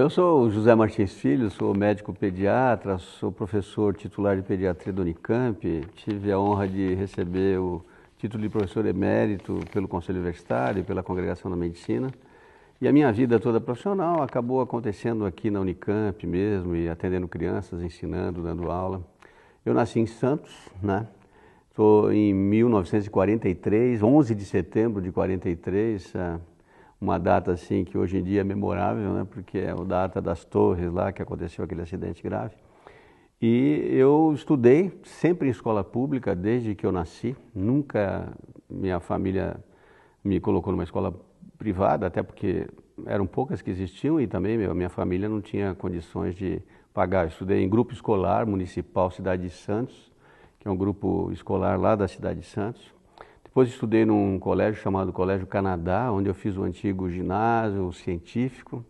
eu sou José Martins Filho, sou médico pediatra, sou professor titular de pediatria do Unicamp, tive a honra de receber o título de professor emérito pelo Conselho Universitário e pela Congregação da Medicina. E a minha vida toda profissional acabou acontecendo aqui na Unicamp mesmo, e atendendo crianças, ensinando, dando aula. Eu nasci em Santos, né? Tô em 1943, 11 de setembro de 43, uma data assim que hoje em dia é memorável, né? porque é a data das torres lá que aconteceu aquele acidente grave. E eu estudei sempre em escola pública desde que eu nasci. Nunca minha família me colocou numa escola privada, até porque eram poucas que existiam e também meu, minha família não tinha condições de pagar. Eu estudei em grupo escolar municipal Cidade de Santos, que é um grupo escolar lá da Cidade de Santos. Depois estudei num colégio chamado Colégio Canadá, onde eu fiz o antigo ginásio científico.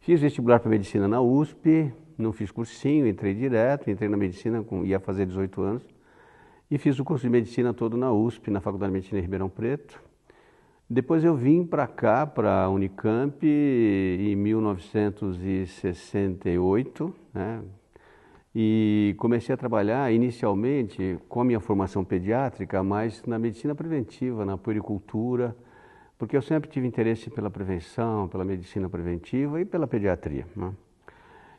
Fiz vestibular para medicina na USP, não fiz cursinho, entrei direto, entrei na medicina, com, ia fazer 18 anos. E fiz o curso de medicina todo na USP, na Faculdade de Medicina de Ribeirão Preto. Depois eu vim para cá, para a Unicamp, em 1968, né? E comecei a trabalhar inicialmente com a minha formação pediátrica, mas na medicina preventiva, na puericultura, porque eu sempre tive interesse pela prevenção, pela medicina preventiva e pela pediatria. Né?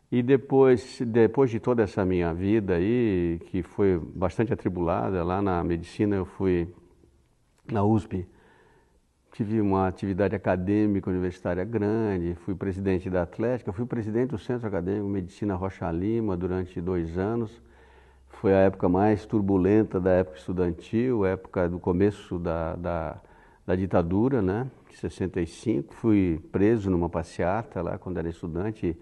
E depois, depois de toda essa minha vida aí, que foi bastante atribulada, lá na medicina eu fui na USP, tive uma atividade acadêmica universitária grande, fui presidente da Atlética, fui presidente do Centro Acadêmico Medicina Rocha Lima durante dois anos. Foi a época mais turbulenta da época estudantil, época do começo da, da, da ditadura, né, de 65. Fui preso numa passeata lá quando era estudante e,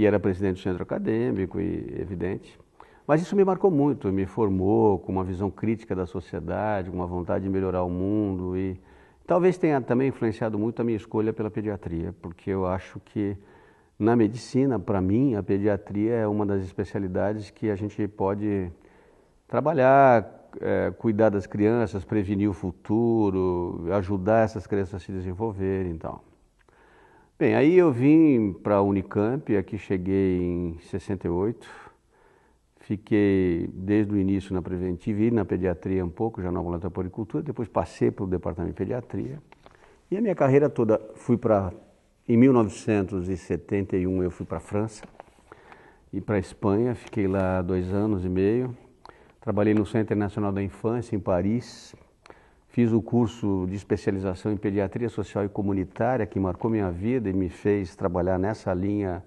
e era presidente do Centro Acadêmico, e evidente. Mas isso me marcou muito, me formou com uma visão crítica da sociedade, com uma vontade de melhorar o mundo e Talvez tenha também influenciado muito a minha escolha pela pediatria, porque eu acho que na medicina, para mim, a pediatria é uma das especialidades que a gente pode trabalhar, é, cuidar das crianças, prevenir o futuro, ajudar essas crianças a se desenvolverem e tal. Bem, aí eu vim para a Unicamp, aqui cheguei em 68, Fiquei desde o início na preventiva e na pediatria um pouco, já no ambulatório de policultura, depois passei para o departamento de pediatria. E a minha carreira toda fui para em 1971 eu fui para a França e para a Espanha, fiquei lá dois anos e meio. Trabalhei no Centro Internacional da Infância em Paris. Fiz o curso de especialização em pediatria social e comunitária que marcou minha vida e me fez trabalhar nessa linha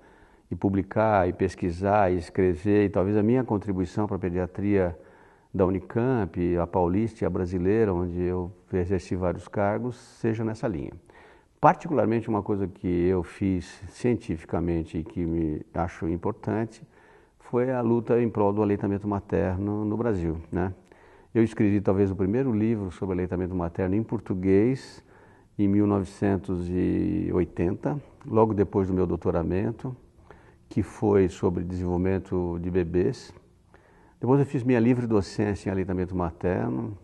e publicar, e pesquisar, e escrever, e talvez a minha contribuição para a pediatria da Unicamp, a paulista e a brasileira, onde eu exerci vários cargos, seja nessa linha. Particularmente uma coisa que eu fiz cientificamente e que me acho importante foi a luta em prol do aleitamento materno no Brasil, né? Eu escrevi talvez o primeiro livro sobre aleitamento materno em português em 1980, logo depois do meu doutoramento, que foi sobre desenvolvimento de bebês. Depois eu fiz minha livre docência em aleitamento materno.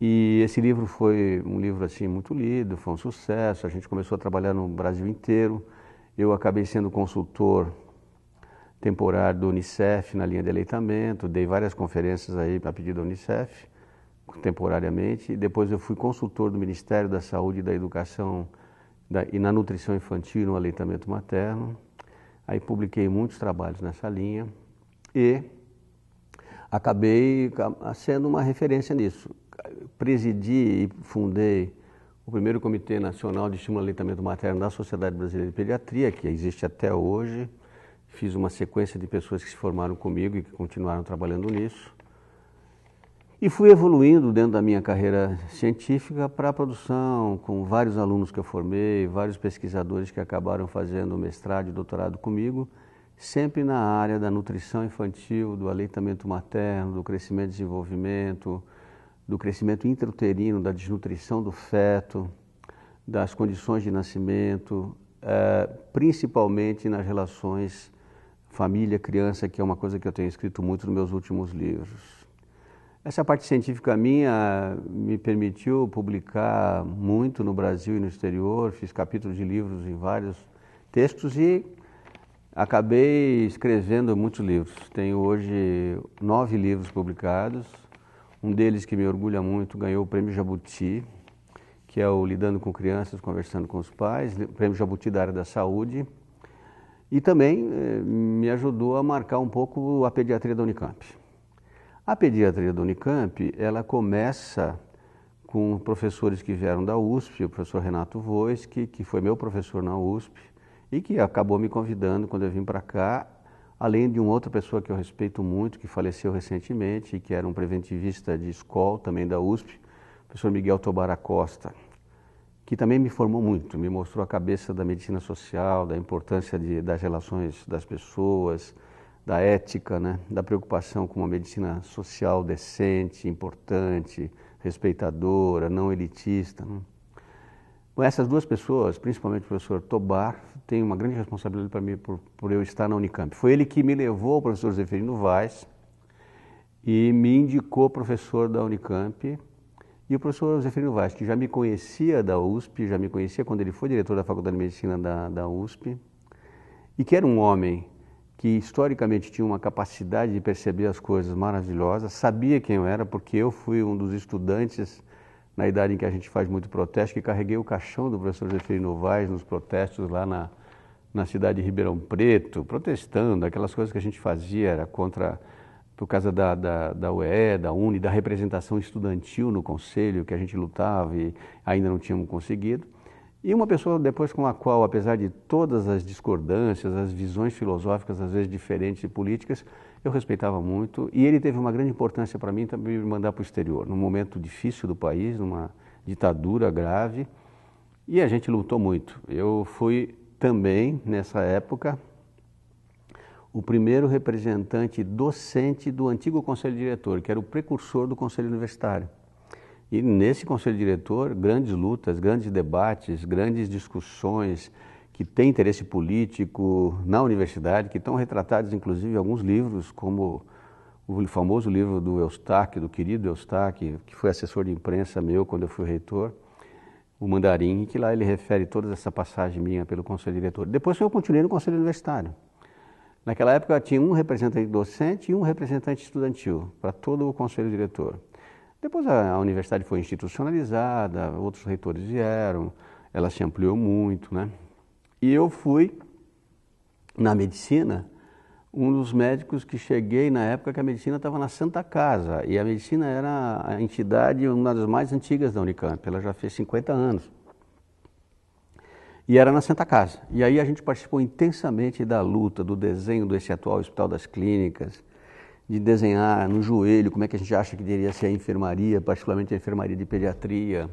E esse livro foi um livro assim muito lido, foi um sucesso. A gente começou a trabalhar no Brasil inteiro. Eu acabei sendo consultor temporário do Unicef na linha de aleitamento, dei várias conferências aí para pedido da Unicef temporariamente. Depois eu fui consultor do Ministério da Saúde e da Educação da, e na nutrição infantil no aleitamento materno. Aí publiquei muitos trabalhos nessa linha e acabei sendo uma referência nisso. Presidi e fundei o primeiro Comitê Nacional de Estímulo Aleitamento Materno da Sociedade Brasileira de Pediatria, que existe até hoje. Fiz uma sequência de pessoas que se formaram comigo e que continuaram trabalhando nisso. E fui evoluindo dentro da minha carreira científica para a produção, com vários alunos que eu formei, vários pesquisadores que acabaram fazendo mestrado e doutorado comigo, sempre na área da nutrição infantil, do aleitamento materno, do crescimento e desenvolvimento, do crescimento intrauterino, da desnutrição do feto, das condições de nascimento, eh, principalmente nas relações família-criança, que é uma coisa que eu tenho escrito muito nos meus últimos livros. Essa parte científica minha me permitiu publicar muito no Brasil e no exterior, fiz capítulos de livros em vários textos e acabei escrevendo muitos livros. Tenho hoje nove livros publicados. Um deles que me orgulha muito ganhou o Prêmio Jabuti, que é o Lidando com Crianças, Conversando com os Pais, Prêmio Jabuti da área da saúde. E também eh, me ajudou a marcar um pouco a pediatria da Unicamp. A pediatria do Unicamp, ela começa com professores que vieram da USP, o professor Renato Vois, que, que foi meu professor na USP e que acabou me convidando quando eu vim para cá, além de uma outra pessoa que eu respeito muito, que faleceu recentemente e que era um preventivista de escola também da USP, o professor Miguel Tobara Costa, que também me formou muito, me mostrou a cabeça da medicina social, da importância de, das relações das pessoas, da ética, né? da preocupação com uma medicina social decente, importante, respeitadora, não elitista. Né? Essas duas pessoas, principalmente o professor Tobar, tem uma grande responsabilidade para mim por, por, eu estar na Unicamp. Foi ele que me levou ao professor Zeferino Vaz e me indicou professor da Unicamp. E o professor Zeferino Vaz, que já me conhecia da USP, já me conhecia quando ele foi diretor da Faculdade de Medicina da, da USP, e que era um homem que historicamente tinha uma capacidade de perceber as coisas maravilhosas, sabia quem eu era, porque eu fui um dos estudantes, na idade em que a gente faz muito protesto, que carreguei o caixão do professor Zeferino Novaes nos protestos lá na, na cidade de Ribeirão Preto, protestando, aquelas coisas que a gente fazia era contra, por causa da, da, da UE, da UNE, da representação estudantil no conselho, que a gente lutava e ainda não tínhamos conseguido. E uma pessoa depois com a qual, apesar de todas as discordâncias, as visões filosóficas às vezes diferentes e políticas, eu respeitava muito e ele teve uma grande importância para mim também me mandar para o exterior, num momento difícil do país, numa ditadura grave, e a gente lutou muito. Eu fui também nessa época o primeiro representante docente do antigo conselho diretor, que era o precursor do conselho universitário. E nesse conselho diretor, grandes lutas, grandes debates, grandes discussões que têm interesse político na universidade, que estão retratados inclusive em alguns livros, como o famoso livro do Eustáquio, do querido Eustáquio, que foi assessor de imprensa meu quando eu fui reitor, o Mandarim, que lá ele refere toda essa passagem minha pelo conselho diretor. Depois eu continuei no conselho universitário. Naquela época eu tinha um representante docente e um representante estudantil para todo o conselho diretor. Depois a, a universidade foi institucionalizada, outros reitores vieram, ela se ampliou muito, né? E eu fui, na medicina, um dos médicos que cheguei na época que a medicina estava na Santa Casa. E a medicina era a entidade, uma das mais antigas da Unicamp, ela já fez 50 anos. E era na Santa Casa. E aí a gente participou intensamente da luta, do desenho desse atual Hospital das Clínicas, de desenhar no joelho como é que a gente acha que deveria ser a enfermaria, particularmente a enfermaria de pediatria,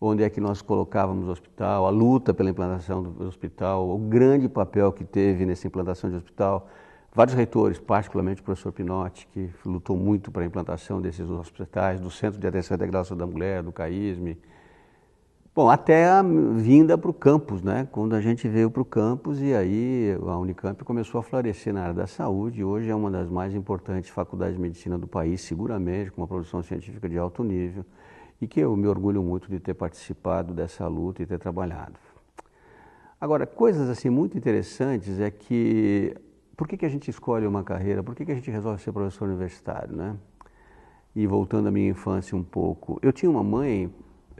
onde é que nós colocávamos o hospital, a luta pela implantação do hospital, o grande papel que teve nessa implantação de hospital. Vários reitores, particularmente o professor Pinotti, que lutou muito para a implantação desses hospitais, do Centro de Atenção Integral da Mulher, do CAISME, Bom, até a vinda para o campus, né? Quando a gente veio para o campus e aí a Unicamp começou a florescer na área da saúde. Hoje é uma das mais importantes faculdades de medicina do país, seguramente, com uma produção científica de alto nível e que eu me orgulho muito de ter participado dessa luta e ter trabalhado. Agora, coisas assim muito interessantes é que por que, que a gente escolhe uma carreira? Por que, que a gente resolve ser professor universitário, né? E voltando à minha infância um pouco, eu tinha uma mãe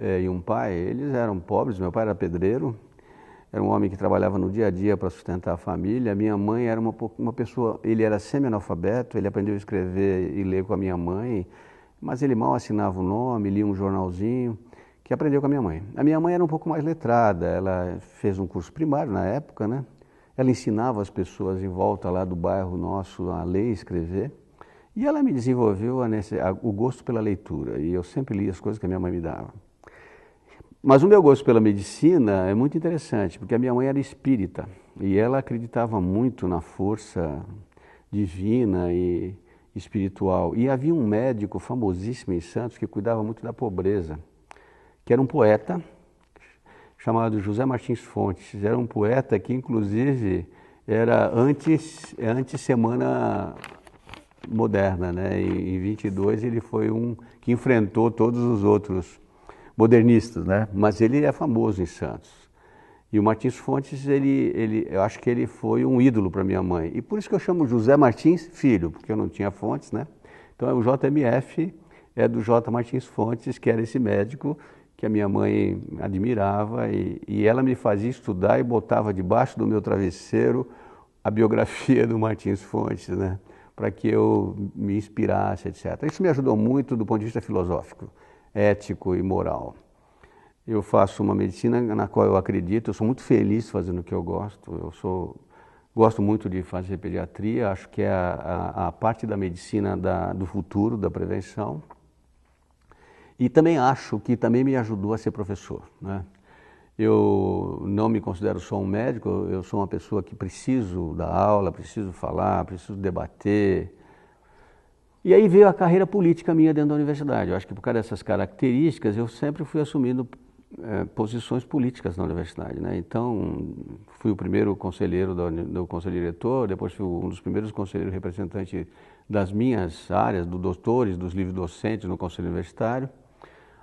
é, e um pai, eles eram pobres, meu pai era pedreiro, era um homem que trabalhava no dia a dia para sustentar a família. Minha mãe era uma, uma pessoa, ele era semi-analfabeto, ele aprendeu a escrever e ler com a minha mãe, mas ele mal assinava o nome, lia um jornalzinho, que aprendeu com a minha mãe. A minha mãe era um pouco mais letrada, ela fez um curso primário na época, né? Ela ensinava as pessoas em volta lá do bairro nosso a ler e escrever. E ela me desenvolveu a, o gosto pela leitura, e eu sempre li as coisas que a minha mãe me dava. Mas o meu gosto pela medicina é muito interessante, porque a minha mãe era espírita e ela acreditava muito na força divina e espiritual. E havia um médico famosíssimo em Santos que cuidava muito da pobreza, que era um poeta chamado José Martins Fontes. Era um poeta que, inclusive, era antes, antes semana moderna, né? Em 22 ele foi um que enfrentou todos os outros modernistas, né? Mas ele é famoso em Santos. E o Martins Fontes, ele, ele, eu acho que ele foi um ídolo para minha mãe. E por isso que eu chamo José Martins Filho, porque eu não tinha fontes, né? Então é o JMF é do J. Martins Fontes, que era esse médico que a minha mãe admirava e, e ela me fazia estudar e botava debaixo do meu travesseiro a biografia do Martins Fontes, né? Para que eu me inspirasse, etc. Isso me ajudou muito do ponto de vista filosófico ético e moral. Eu faço uma medicina na qual eu acredito, eu sou muito feliz fazendo o que eu gosto, eu sou, gosto muito de fazer pediatria, acho que é a, a, a parte da medicina da, do futuro, da prevenção. E também acho que também me ajudou a ser professor. Né? Eu não me considero só um médico, eu sou uma pessoa que preciso da aula, preciso falar, preciso debater, e aí veio a carreira política minha dentro da universidade. Eu acho que por causa dessas características, eu sempre fui assumindo é, posições políticas na universidade. Né? Então, fui o primeiro conselheiro do, do conselho diretor, depois fui um dos primeiros conselheiros representantes das minhas áreas, dos doutores, dos livros docentes no conselho universitário.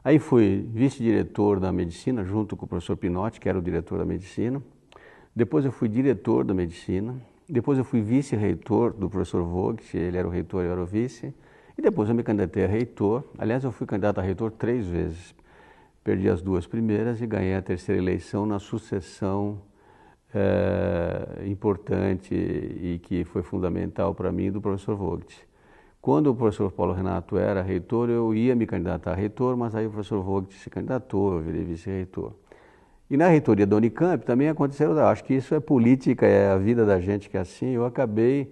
Aí fui vice-diretor da medicina, junto com o professor Pinotti, que era o diretor da medicina. Depois eu fui diretor da medicina, depois eu fui vice-reitor do professor Vogt, ele era o reitor e eu era o vice. E depois eu me candidatei a reitor. Aliás, eu fui candidato a reitor três vezes. Perdi as duas primeiras e ganhei a terceira eleição na sucessão é, importante e que foi fundamental para mim do professor Vogt. Quando o professor Paulo Renato era reitor, eu ia me candidatar a reitor, mas aí o professor Vogt se candidatou, eu virei vice-reitor. E na reitoria da Unicamp também aconteceu, acho que isso é política, é a vida da gente que é assim. Eu acabei,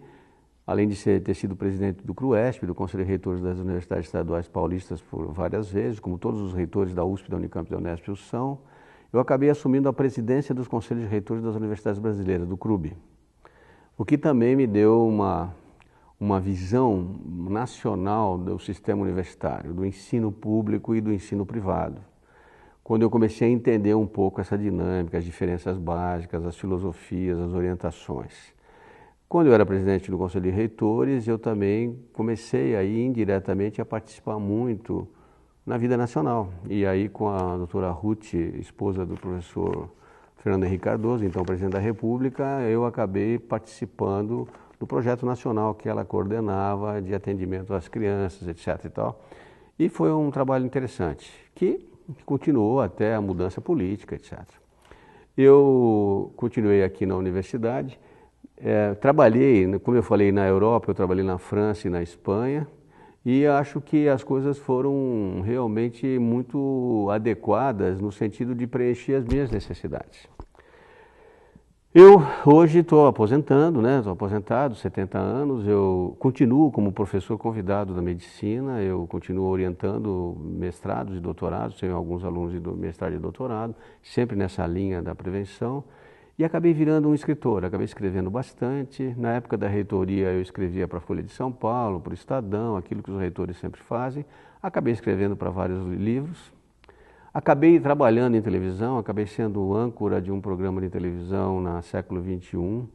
além de ser, ter sido presidente do CRUESP, do Conselho de Reitores das Universidades Estaduais Paulistas por várias vezes, como todos os reitores da USP, da Unicamp e da Unesp o são, eu acabei assumindo a presidência dos Conselhos de Reitores das Universidades Brasileiras, do CRUB. O que também me deu uma, uma visão nacional do sistema universitário, do ensino público e do ensino privado quando eu comecei a entender um pouco essa dinâmica, as diferenças básicas, as filosofias, as orientações. Quando eu era presidente do Conselho de Reitores, eu também comecei aí indiretamente a participar muito na vida nacional. E aí com a doutora Ruth, esposa do professor Fernando Henrique Cardoso, então presidente da República, eu acabei participando do projeto nacional que ela coordenava de atendimento às crianças, etc e tal. E foi um trabalho interessante, que continuou até a mudança política, etc. Eu continuei aqui na universidade, é, trabalhei, como eu falei, na Europa, eu trabalhei na França e na Espanha, e acho que as coisas foram realmente muito adequadas no sentido de preencher as minhas necessidades. Eu hoje estou aposentando, né? Estou aposentado, 70 anos. Eu continuo como professor convidado da medicina. Eu continuo orientando mestrados e doutorados. Tenho alguns alunos de mestrado e doutorado, sempre nessa linha da prevenção. E acabei virando um escritor. Acabei escrevendo bastante. Na época da reitoria, eu escrevia para a Folha de São Paulo, para o Estadão, aquilo que os reitores sempre fazem. Acabei escrevendo para vários livros, Acabei trabalhando em televisão, acabei sendo âncora de um programa de televisão na século XXI,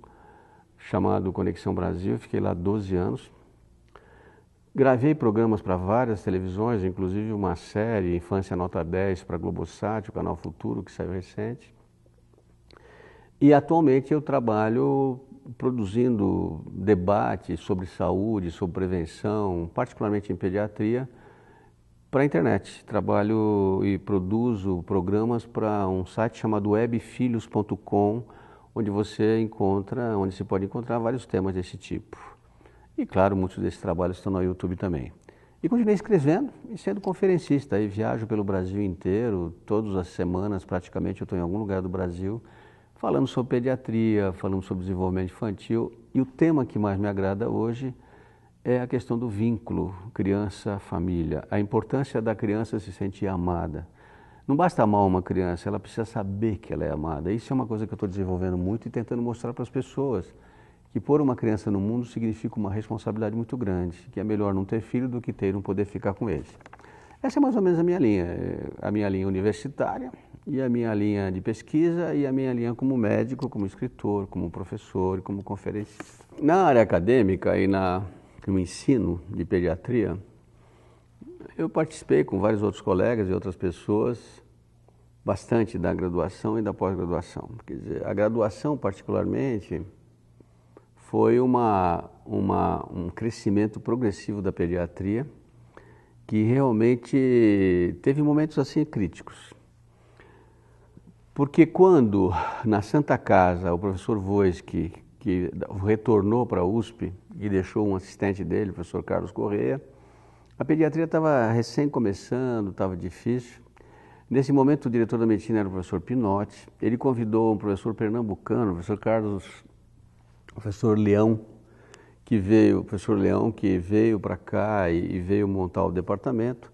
chamado Conexão Brasil, fiquei lá 12 anos. Gravei programas para várias televisões, inclusive uma série, Infância Nota 10, para Globosat, o Canal Futuro, que saiu recente. E atualmente eu trabalho produzindo debates sobre saúde, sobre prevenção, particularmente em pediatria, para a internet. Trabalho e produzo programas para um site chamado webfilhos.com, onde você encontra, onde se pode encontrar vários temas desse tipo. E claro, muitos desses trabalhos estão no YouTube também. E continuei escrevendo e sendo conferencista. Aí viajo pelo Brasil inteiro, todas as semanas praticamente eu estou em algum lugar do Brasil, falando sobre pediatria, falando sobre desenvolvimento infantil. E o tema que mais me agrada hoje é é a questão do vínculo criança-família, a importância da criança se sentir amada. Não basta amar uma criança, ela precisa saber que ela é amada. Isso é uma coisa que eu estou desenvolvendo muito e tentando mostrar para as pessoas que pôr uma criança no mundo significa uma responsabilidade muito grande, que é melhor não ter filho do que ter e não poder ficar com ele Essa é mais ou menos a minha linha, a minha linha universitária e a minha linha de pesquisa e a minha linha como médico, como escritor, como professor, como conferencista. Na área acadêmica e na no ensino de pediatria, eu participei com vários outros colegas e outras pessoas bastante da graduação e da pós-graduação. Quer dizer, a graduação particularmente foi uma, uma, um crescimento progressivo da pediatria que realmente teve momentos assim críticos. Porque quando na Santa Casa o professor Voice, que que retornou para a USP e deixou um assistente dele, o professor Carlos Correia. A pediatria estava recém começando, estava difícil. Nesse momento, o diretor da medicina era o professor Pinotti. Ele convidou um professor pernambucano, o professor Carlos, o professor Leão, que veio, o professor Leão, que veio para cá e, e veio montar o departamento.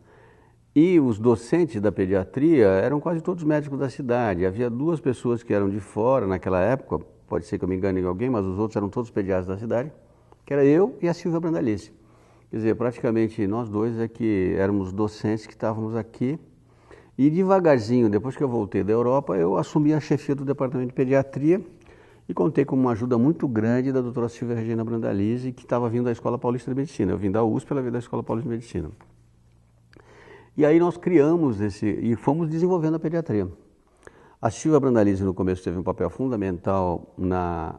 E os docentes da pediatria eram quase todos médicos da cidade. Havia duas pessoas que eram de fora naquela época, pode ser que eu me engane em alguém, mas os outros eram todos pediatras da cidade, que era eu e a Silvia Brandalice. Quer dizer, praticamente nós dois é que éramos docentes que estávamos aqui. E devagarzinho, depois que eu voltei da Europa, eu assumi a chefia do departamento de pediatria e contei com uma ajuda muito grande da doutora Silvia Regina Brandalize, que estava vindo da Escola Paulista de Medicina. Eu vim da USP, ela veio da Escola Paulista de Medicina. E aí nós criamos esse, e fomos desenvolvendo a pediatria. A Silvia Brandalize, no começo, teve um papel fundamental na,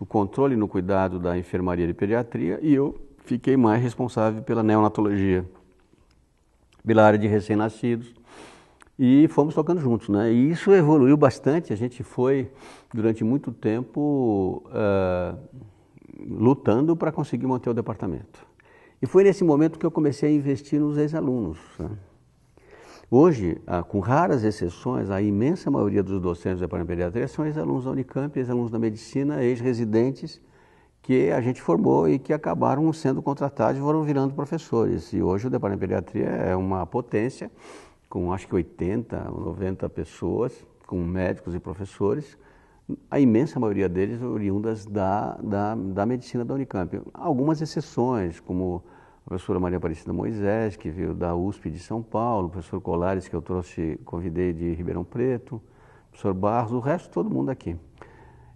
no controle e no cuidado da enfermaria de pediatria e eu fiquei mais responsável pela neonatologia, pela área de recém-nascidos. E fomos tocando juntos, né? E isso evoluiu bastante. A gente foi, durante muito tempo, uh, lutando para conseguir manter o departamento. E foi nesse momento que eu comecei a investir nos ex-alunos. Né? Hoje, ah, com raras exceções, a imensa maioria dos docentes da pediatria são ex-alunos da Unicamp, ex-alunos da Medicina, ex-residentes que a gente formou e que acabaram sendo contratados e foram virando professores. E hoje o Departamento de Pediatria é uma potência, com acho que 80, 90 pessoas, com médicos e professores, a imensa maioria deles oriundas da, da, da medicina da Unicamp. Algumas exceções, como a professora Maria Aparecida Moisés, que veio da USP de São Paulo, o professor Colares, que eu trouxe, convidei de Ribeirão Preto, o professor Barros, o resto todo mundo aqui.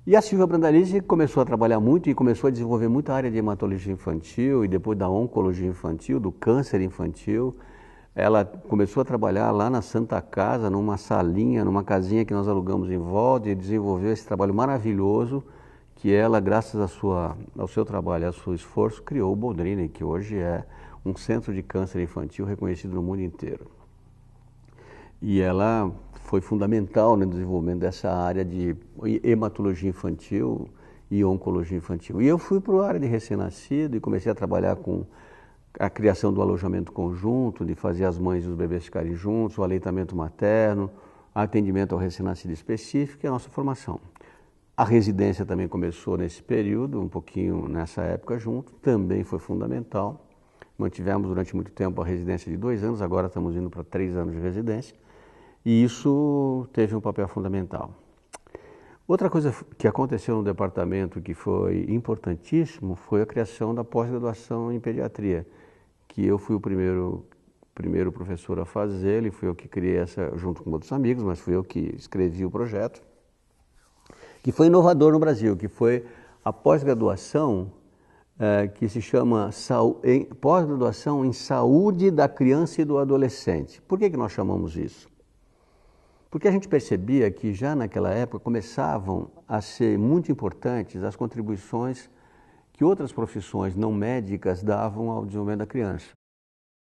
E a Silvia Brandalize começou a trabalhar muito e começou a desenvolver muita área de hematologia infantil e depois da oncologia infantil, do câncer infantil. Ela começou a trabalhar lá na Santa Casa, numa salinha, numa casinha que nós alugamos em volta e desenvolveu esse trabalho maravilhoso que ela, graças sua, ao seu trabalho, ao seu esforço, criou o Boldrini, que hoje é um centro de câncer infantil reconhecido no mundo inteiro. E ela foi fundamental no desenvolvimento dessa área de hematologia infantil e oncologia infantil. E eu fui para a área de recém-nascido e comecei a trabalhar com a criação do alojamento conjunto, de fazer as mães e os bebês ficarem juntos, o aleitamento materno, atendimento ao recém-nascido específico e a nossa formação. A residência também começou nesse período, um pouquinho nessa época junto, também foi fundamental. Mantivemos durante muito tempo a residência de dois anos, agora estamos indo para três anos de residência, e isso teve um papel fundamental. Outra coisa que aconteceu no departamento que foi importantíssimo foi a criação da pós-graduação em pediatria, que eu fui o primeiro, primeiro professor a fazer, ele foi eu que criei essa junto com outros amigos, mas fui eu que escrevi o projeto que foi inovador no Brasil, que foi a pós-graduação é, que se chama pós-graduação em saúde da criança e do adolescente. Por que, que nós chamamos isso? Porque a gente percebia que já naquela época começavam a ser muito importantes as contribuições que outras profissões não médicas davam ao desenvolvimento da criança.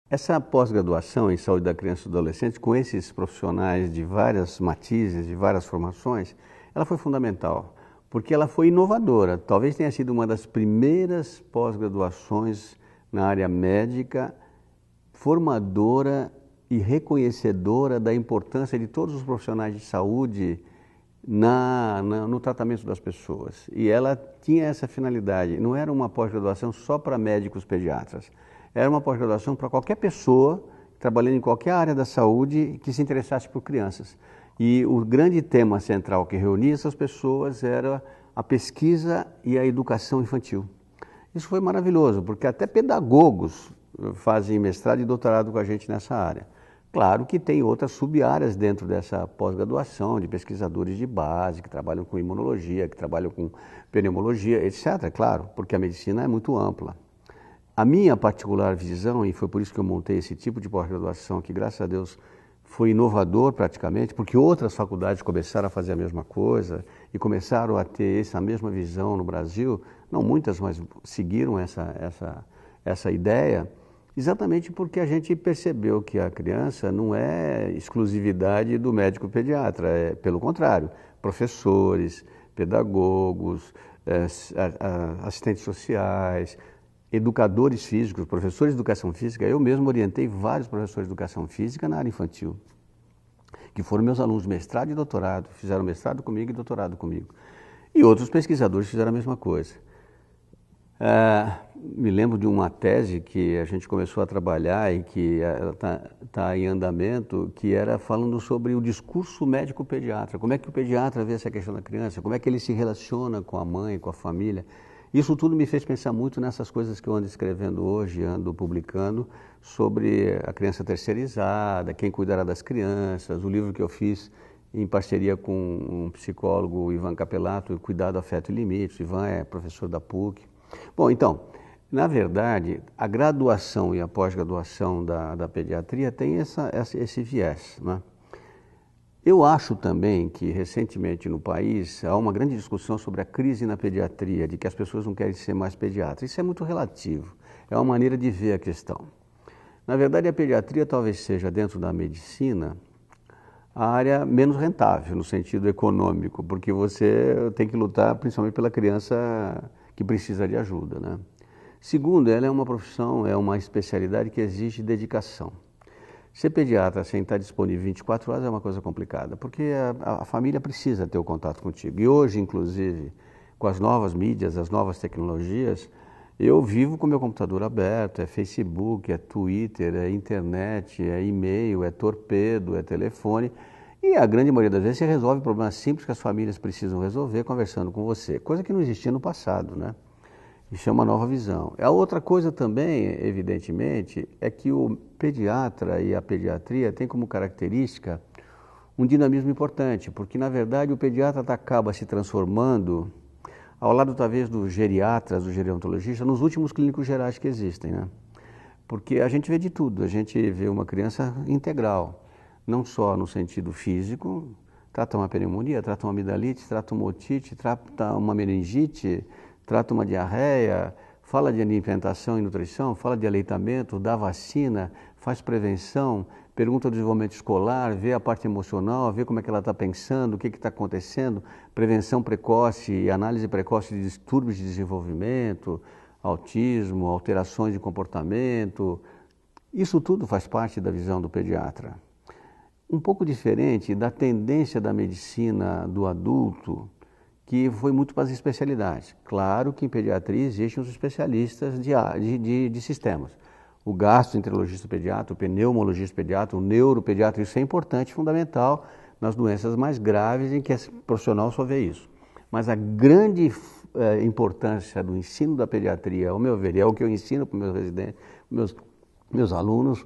Essa pós-graduação em saúde da criança e do adolescente, com esses profissionais de várias matizes, de várias formações, ela foi fundamental, porque ela foi inovadora. Talvez tenha sido uma das primeiras pós-graduações na área médica, formadora e reconhecedora da importância de todos os profissionais de saúde na, na no tratamento das pessoas. E ela tinha essa finalidade. Não era uma pós-graduação só para médicos pediatras. Era uma pós-graduação para qualquer pessoa trabalhando em qualquer área da saúde que se interessasse por crianças. E o grande tema central que reunia essas pessoas era a pesquisa e a educação infantil. Isso foi maravilhoso, porque até pedagogos eh, fazem mestrado e doutorado com a gente nessa área. Claro que tem outras sub-áreas dentro dessa pós-graduação, de pesquisadores de base, que trabalham com imunologia, que trabalham com pneumologia, etc., claro, porque a medicina é muito ampla. A minha particular visão, e foi por isso que eu montei esse tipo de pós-graduação, que graças a Deus foi inovador praticamente, porque outras faculdades começaram a fazer a mesma coisa e começaram a ter essa mesma visão no Brasil. Não muitas, mas seguiram essa, essa, essa ideia, exatamente porque a gente percebeu que a criança não é exclusividade do médico pediatra, é pelo contrário, professores, pedagogos, eh, assistentes sociais, educadores físicos, professores de educação física. Eu mesmo orientei vários professores de educação física na área infantil, que foram meus alunos de mestrado e doutorado, fizeram mestrado comigo e doutorado comigo. E outros pesquisadores fizeram a mesma coisa. Ah, me lembro de uma tese que a gente começou a trabalhar e que está eh, tá em andamento, que era falando sobre o discurso médico-pediatra. Como é que o pediatra vê essa questão da criança? Como é que ele se relaciona com a mãe, com a família? Isso tudo me fez pensar muito nessas coisas que eu ando escrevendo hoje, ando publicando, sobre a criança terceirizada, quem cuidará das crianças, o livro que eu fiz em parceria com um psicólogo, Ivan Capelato, Cuidado, Afeto e Limites. Ivan é professor da PUC. Bom, então, na verdade, a graduação e a pós-graduação da, da pediatria tem essa, essa, esse viés, né? Eu acho também que, recentemente no país, há uma grande discussão sobre a crise na pediatria, de que as pessoas não querem ser mais pediatras. Isso é muito relativo, é uma maneira de ver a questão. Na verdade, a pediatria talvez seja, dentro da medicina, a área menos rentável no sentido econômico, porque você tem que lutar principalmente pela criança que precisa de ajuda. Né? Segundo, ela é uma profissão, é uma especialidade que exige dedicação. Ser pediatra sem estar disponível 24 horas é uma coisa complicada, porque a, a família precisa ter o contato contigo. E hoje, inclusive, com as novas mídias, as novas tecnologias, eu vivo com meu computador aberto, é Facebook, é Twitter, é internet, é e-mail, é torpedo, é telefone. E a grande maioria das vezes você resolve problemas simples que as famílias precisam resolver conversando com você, coisa que não existia no passado, né? Isso é uma nova visão. A outra coisa também, evidentemente, é que o pediatra e a pediatria têm como característica um dinamismo importante, porque na verdade o pediatra tá, acaba se transformando ao lado talvez dos geriatras, dos gerontologistas, nos últimos clínicos gerais que existem, né? Porque a gente vê de tudo, a gente vê uma criança integral, não só no sentido físico, trata uma pneumonia, trata uma amidalite, trata uma otite, trata uma meningite, trata uma diarreia, fala de alimentação e nutrição, fala de aleitamento, dá vacina, faz prevenção, pergunta do desenvolvimento escolar, vê a parte emocional, vê como é que ela está pensando, o que está acontecendo, prevenção precoce e análise precoce de distúrbios de desenvolvimento, autismo, alterações de comportamento. Isso tudo faz parte da visão do pediatra. Um pouco diferente da tendência da medicina do adulto, que foi muito para as especialidades. Claro que em pediatria existem os especialistas de, de, de sistemas. O gastroenterologista pediatra, o pneumologista pediatra, o neuropediatra, isso é importante, fundamental nas doenças mais graves em que esse profissional só vê isso. Mas a grande eh, importância do ensino da pediatria, ao meu ver, e é o que eu ensino para meus residentes, meus, meus alunos,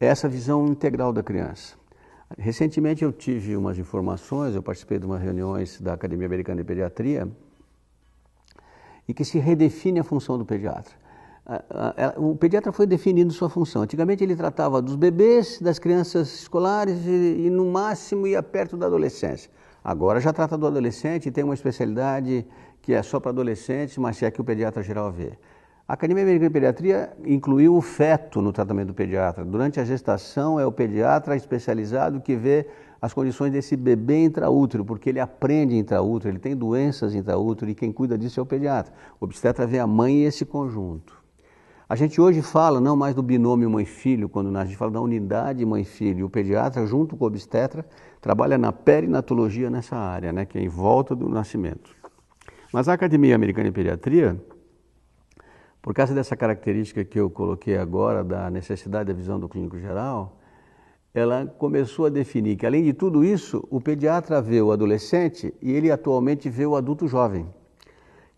é essa visão integral da criança. Recentemente eu tive umas informações, eu participei de umas reuniões da Academia Americana de Pediatria, e que se redefine a função do pediatra. O pediatra foi definindo sua função. Antigamente ele tratava dos bebês, das crianças escolares e, e no máximo ia perto da adolescência. Agora já trata do adolescente e tem uma especialidade que é só para adolescentes, mas é que o pediatra geral vê. A Academia Americana de Pediatria incluiu o feto no tratamento do pediatra. Durante a gestação, é o pediatra especializado que vê as condições desse bebê intraútero, porque ele aprende intraútero, ele tem doenças intraútero e quem cuida disso é o pediatra. O obstetra vê a mãe e esse conjunto. A gente hoje fala não mais do binômio mãe-filho, quando a gente fala da unidade mãe-filho. O pediatra, junto com o obstetra, trabalha na perinatologia nessa área, né, que é em volta do nascimento. Mas a Academia Americana de Pediatria por causa dessa característica que eu coloquei agora, da necessidade da visão do clínico geral, ela começou a definir que, além de tudo isso, o pediatra vê o adolescente e ele atualmente vê o adulto jovem,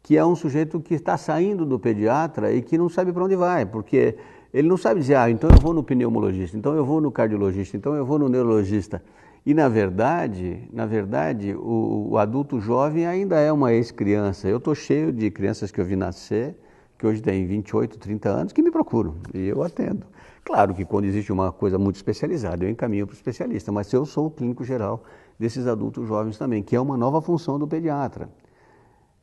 que é um sujeito que está saindo do pediatra e que não sabe para onde vai, porque ele não sabe dizer, ah, então eu vou no pneumologista, então eu vou no cardiologista, então eu vou no neurologista. E na verdade, na verdade, o, o adulto jovem ainda é uma ex-criança. Eu estou cheio de crianças que eu vi nascer que hoje tem 28, 30 anos, que me procuram e eu atendo. Claro que quando existe uma coisa muito especializada, eu encaminho para o especialista, mas eu sou o clínico geral desses adultos jovens também, que é uma nova função do pediatra.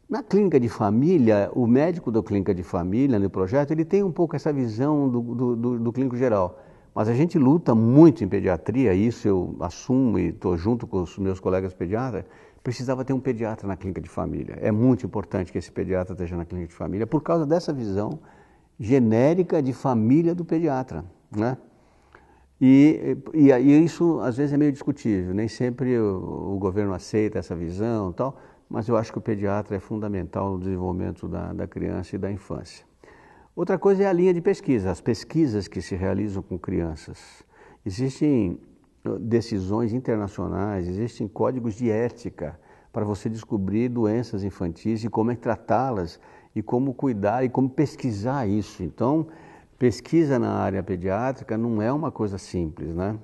Na clínica de família, o médico da clínica de família, no projeto, ele tem um pouco essa visão do, do, do, do clínico geral. Mas a gente luta muito em pediatria, isso eu assumo e estou junto com os meus colegas pediatras. Precisava ter um pediatra na clínica de família. É muito importante que esse pediatra esteja na clínica de família por causa dessa visão genérica de família do pediatra, né? E, e, e isso às vezes é meio discutível, nem sempre o, o, governo aceita essa visão tal, mas eu acho que o pediatra é fundamental no desenvolvimento da, da criança e da infância. Outra coisa é a linha de pesquisa, as pesquisas que se realizam com crianças. Existem uh, decisões internacionais, existem códigos de ética para você descobrir doenças infantis e como é tratá-las e como cuidar e como pesquisar isso. Então, pesquisa na área pediátrica não é uma coisa simples, né?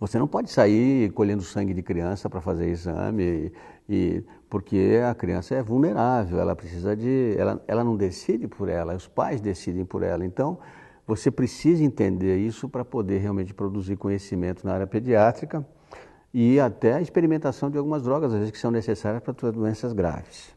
Você não pode sair colhendo sangue de criança para fazer exame e, e porque a criança é vulnerável, ela precisa de. Ela, ela não decide por ela, os pais decidem por ela. Então, você precisa entender isso para poder realmente produzir conhecimento na área pediátrica e até a experimentação de algumas drogas, às vezes, que são necessárias para doenças graves.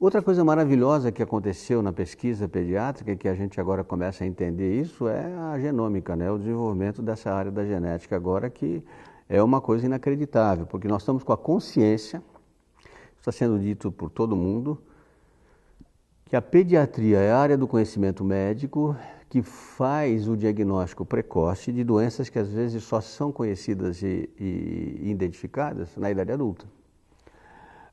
Outra coisa maravilhosa que aconteceu na pesquisa pediátrica, e que a gente agora começa a entender isso, é a genômica, né? o desenvolvimento dessa área da genética agora, que é uma coisa inacreditável, porque nós estamos com a consciência está sendo dito por todo mundo que a pediatria é a área do conhecimento médico que faz o diagnóstico precoce de doenças que às vezes só são conhecidas e, e identificadas na idade adulta.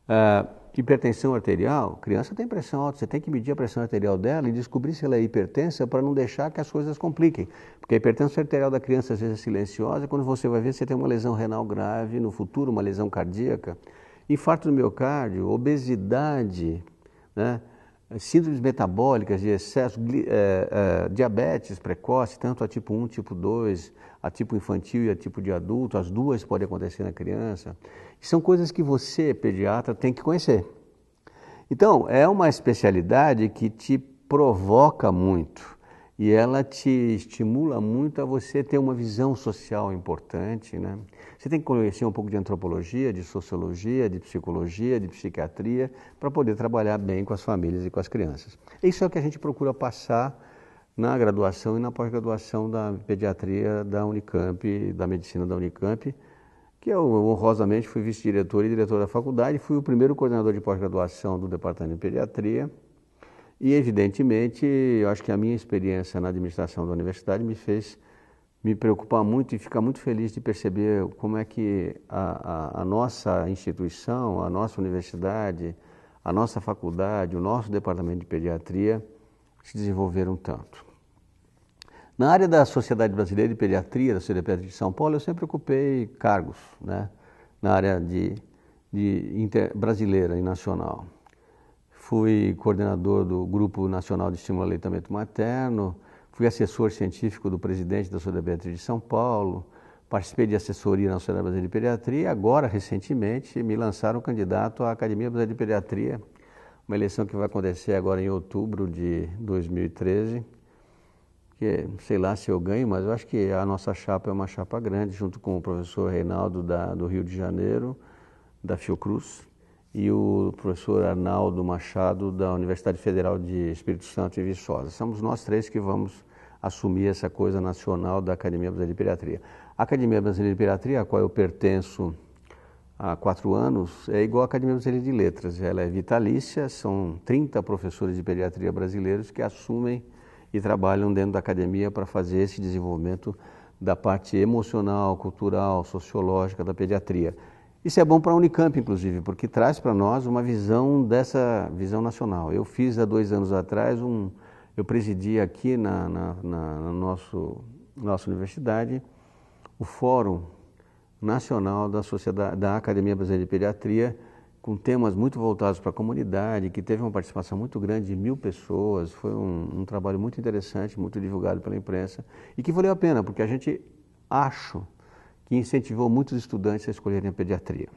Ah, hipertensão arterial, criança tem pressão alta, você tem que medir a pressão arterial dela e descobrir se ela é hipertensa para não deixar que as coisas compliquem. Porque a hipertensão arterial da criança às vezes é silenciosa, quando você vai ver, você tem uma lesão renal grave, no futuro uma lesão cardíaca infarto do miocárdio, obesidade, né? síndromes metabólicas de excesso, é, é, diabetes precoce, tanto a tipo 1, tipo 2, a tipo infantil e a tipo de adulto, as duas podem acontecer na criança. são coisas que você, pediatra, tem que conhecer. Então, é uma especialidade que te provoca muito e ela te estimula muito a você ter uma visão social importante, né? Você tem que conhecer um pouco de antropologia, de sociologia, de psicologia, de psiquiatria, para poder trabalhar bem com as famílias e com as crianças. Isso é o que a gente procura passar na graduação e na pós-graduação da pediatria da Unicamp, da medicina da Unicamp, que eu honrosamente fui vice-diretor e diretor da faculdade, fui o primeiro coordenador de pós-graduação do departamento de pediatria e, evidentemente, eu acho que a minha experiência na administração da universidade me fez me preocupar muito e ficar muito feliz de perceber como é que a, a, a nossa instituição, a nossa universidade, a nossa faculdade, o nosso departamento de pediatria se desenvolveram tanto. Na área da Sociedade Brasileira de Pediatria, da Sociedade de São Paulo, eu sempre ocupei cargos né, na área de, de brasileira e nacional fui coordenador do Grupo Nacional de Estímulo ao Aleitamento Materno, fui assessor científico do presidente da Sociedade Pediatria de São Paulo, participei de assessoria na Sociedade Brasileira de Pediatria e agora, recentemente, me lançaram candidato à Academia Brasileira de Pediatria, uma eleição que vai acontecer agora em outubro de 2013, que sei lá se eu ganho, mas eu acho que a nossa chapa é uma chapa grande, junto com o professor Reinaldo da, do Rio de Janeiro, da Fiocruz, e o professor Arnaldo Machado, da Universidade Federal de Espírito Santo e Viçosa. Somos nós três que vamos assumir essa coisa nacional da Academia Brasileira de Pediatria. A Academia Brasileira de Pediatria, a qual eu pertenço há quatro anos, é igual à Academia Brasileira de Letras. Ela é vitalícia, são 30 professores de pediatria brasileiros que assumem e trabalham dentro da academia para fazer esse desenvolvimento da parte emocional, cultural, sociológica da pediatria. Isso é bom para a Unicamp, inclusive, porque traz para nós uma visão dessa visão nacional. Eu fiz há dois anos atrás um, eu presidi aqui na, na, na, na nosso, nossa universidade o Fórum Nacional da, Sociedade, da Academia Brasileira de Pediatria, com temas muito voltados para a comunidade, que teve uma participação muito grande de mil pessoas. Foi um, um trabalho muito interessante, muito divulgado pela imprensa e que valeu a pena, porque a gente, acho, que incentivou muitos estudantes a escolherem a pediatria.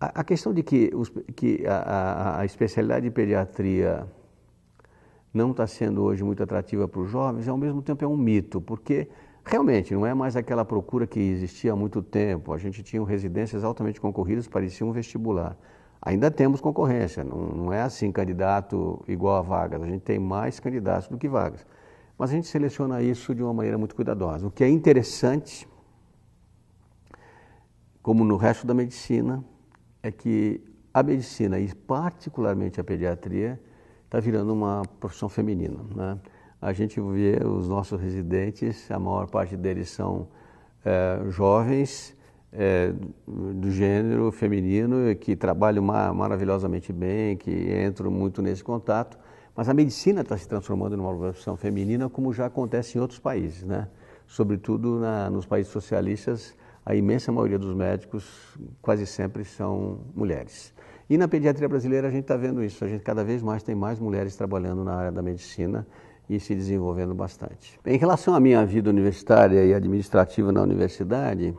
A, a questão de que, os, que a, a, a especialidade de pediatria não está sendo hoje muito atrativa para os jovens, ao mesmo tempo é um mito, porque realmente não é mais aquela procura que existia há muito tempo. A gente tinha residências altamente concorridas, parecia um vestibular. Ainda temos concorrência, não, não é assim candidato igual a vagas, a gente tem mais candidatos do que vagas. Mas a gente seleciona isso de uma maneira muito cuidadosa. O que é interessante como no resto da medicina, é que a medicina, e particularmente a pediatria, está virando uma profissão feminina. Né? A gente vê os nossos residentes, a maior parte deles são é, jovens é, do gênero feminino, que trabalham maravilhosamente bem, que entram muito nesse contato, mas a medicina está se transformando numa profissão feminina, como já acontece em outros países, né? sobretudo na, nos países socialistas a imensa maioria dos médicos quase sempre são mulheres. E na pediatria brasileira a gente está vendo isso, a gente cada vez mais tem mais mulheres trabalhando na área da medicina e se desenvolvendo bastante. Em relação à minha vida universitária e administrativa na universidade,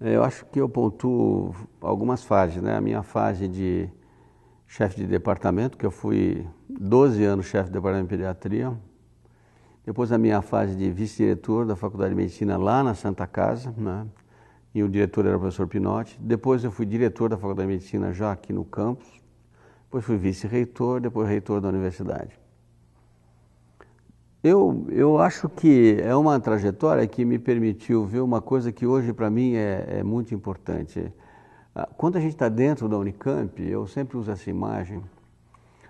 eh, eu acho que eu pontuo algumas fases, né? A minha fase de chefe de departamento, que eu fui 12 anos chefe de departamento de pediatria, depois da minha fase de vice-diretor da Faculdade de Medicina lá na Santa Casa, né? e o diretor era o professor Pinotti. Depois eu fui diretor da Faculdade de Medicina já aqui no campus. Depois fui vice-reitor, depois reitor da universidade. Eu, eu acho que é uma trajetória que me permitiu ver uma coisa que hoje para mim é, é muito importante. Ah, quando a gente está dentro da Unicamp, eu sempre uso essa imagem,